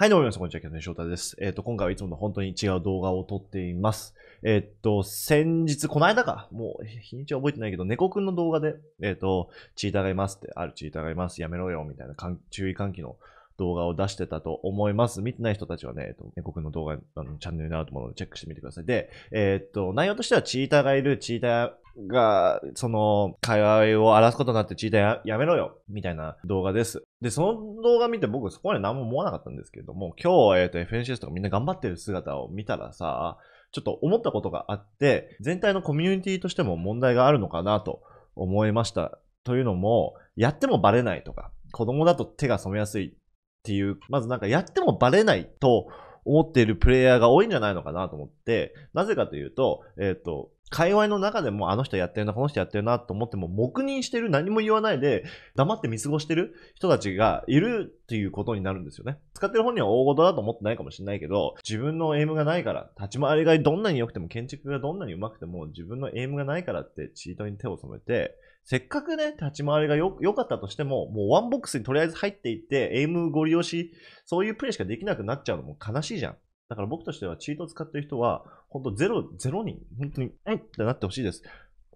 はい、どうも皆さん、こんにちは。キャプテ翔太です。えっ、ー、と、今回はいつもの本当に違う動画を撮っています。えっ、ー、と、先日、この間か、もう日にちは覚えてないけど、猫くんの動画で、えっ、ー、と、チーターがいますって、あるチーターがいます、やめろよ、みたいな注意喚起の動画を出してたと思います。見てない人たちはね、えっと、僕の動画、あの、チャンネルになると思うのでチェックしてみてください。で、えー、っと、内容としてはチーターがいる、チーター、が、その、会話を荒らすことになって、チーターややめろよみたいな動画です。で、その動画見て僕そこまで何も思わなかったんですけれども、今日、えっ、と、FNCS とかみんな頑張ってる姿を見たらさ、ちょっと思ったことがあって、全体のコミュニティとしても問題があるのかなと思いました。というのも、やってもバレないとか、子供だと手が染めやすいっていう、まずなんかやってもバレないと思っているプレイヤーが多いんじゃないのかなと思って、なぜかというと、えっ、ー、と、界隈の中でもあの人やってるな、この人やってるなと思っても、黙認してる、何も言わないで、黙って見過ごしてる人たちがいるっていうことになるんですよね。使ってる本人は大事だと思ってないかもしれないけど、自分のエイムがないから、立ち回りがどんなに良くても、建築がどんなに上手くても、自分のエイムがないからってチートに手を染めて、せっかくね、立ち回りが良かったとしても、もうワンボックスにとりあえず入っていって、エイムご利用し、そういうプレイしかできなくなっちゃうのも悲しいじゃん。だから僕としてはチートを使ってる人は、本当ゼロ、ゼロ人、本当に、うんってなってほしいです。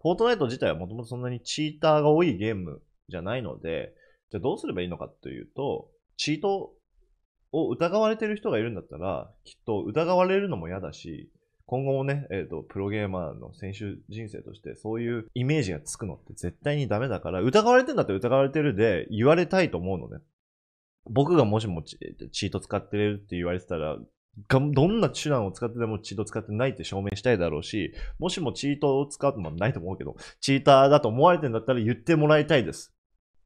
フォートナイト自体はもともとそんなにチーターが多いゲームじゃないので、じゃあどうすればいいのかというと、チートを疑われてる人がいるんだったら、きっと疑われるのも嫌だし、今後もね、えっ、ー、と、プロゲーマーの選手人生として、そういうイメージがつくのって絶対にダメだから、疑われてんだって疑われてるで言われたいと思うのね。僕がもしもチート使ってるって言われてたら、どんな手段を使ってでもチート使ってないって証明したいだろうし、もしもチートを使うまもないと思うけど、チーターだと思われてんだったら言ってもらいたいです。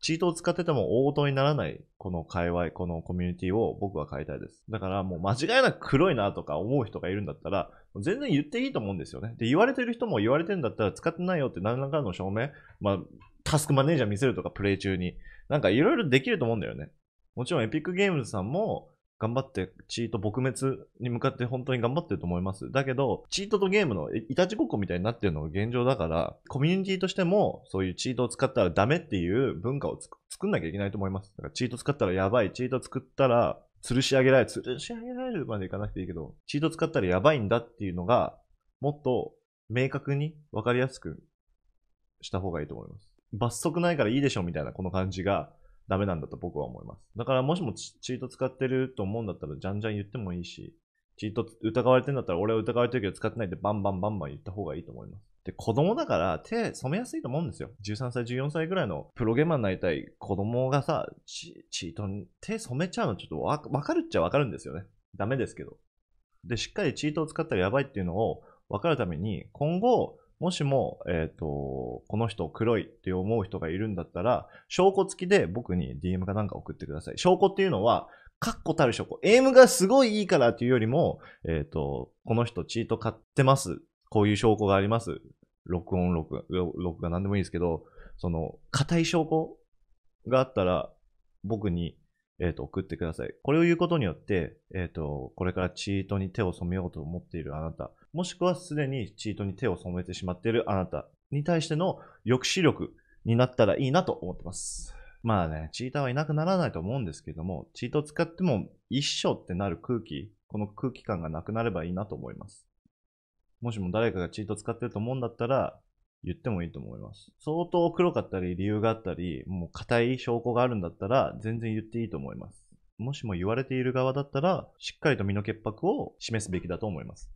チートを使ってても応答にならない、この界隈、このコミュニティを僕は変えたいです。だからもう間違いなく黒いなとか思う人がいるんだったら、全然言っていいと思うんですよね。で、言われてる人も言われてるんだったら使ってないよって何らかの証明、まあ、タスクマネージャー見せるとかプレイ中に、なんかいろいろできると思うんだよね。もちろんエピックゲームズさんも、頑張ってチート撲滅に向かって本当に頑張ってると思います。だけど、チートとゲームのいたちごっこみたいになってるのが現状だから、コミュニティとしてもそういうチートを使ったらダメっていう文化を作んなきゃいけないと思います。だからチート使ったらやばい、チート作ったら吊るし上げられる、吊るし上げられるまでいかなくていいけど、チート使ったらやばいんだっていうのが、もっと明確に分かりやすくした方がいいと思います。罰則ないからいいでしょみたいなこの感じが、ダメなんだと僕は思います。だからもしもチート使ってると思うんだったら、じゃんじゃん言ってもいいし、チート疑われてんだったら、俺は疑われてるけど使ってないでバンバンバンバン言った方がいいと思います。で、子供だから手染めやすいと思うんですよ。13歳、14歳ぐらいのプロゲーマーになりたい子供がさ、チートに手染めちゃうのちょっとわかるっちゃわかるんですよね。ダメですけど。で、しっかりチートを使ったらやばいっていうのをわかるために、今後、もしも、えっ、ー、と、この人黒いって思う人がいるんだったら、証拠付きで僕に DM かなんか送ってください。証拠っていうのは、確固たる証拠。エイムがすごいいいからっていうよりも、えっ、ー、と、この人チート買ってます。こういう証拠があります。録音録、録画何でもいいですけど、その、硬い証拠があったら、僕にえっ、ー、と、送ってください。これを言うことによって、えっ、ー、と、これからチートに手を染めようと思っているあなた、もしくはすでにチートに手を染めてしまっているあなたに対しての抑止力になったらいいなと思ってます。まあね、チーターはいなくならないと思うんですけども、チートを使っても一生ってなる空気、この空気感がなくなればいいなと思います。もしも誰かがチート使ってると思うんだったら、言ってもいいと思います。相当黒かったり理由があったり、もう硬い証拠があるんだったら全然言っていいと思います。もしも言われている側だったら、しっかりと身の潔白を示すべきだと思います。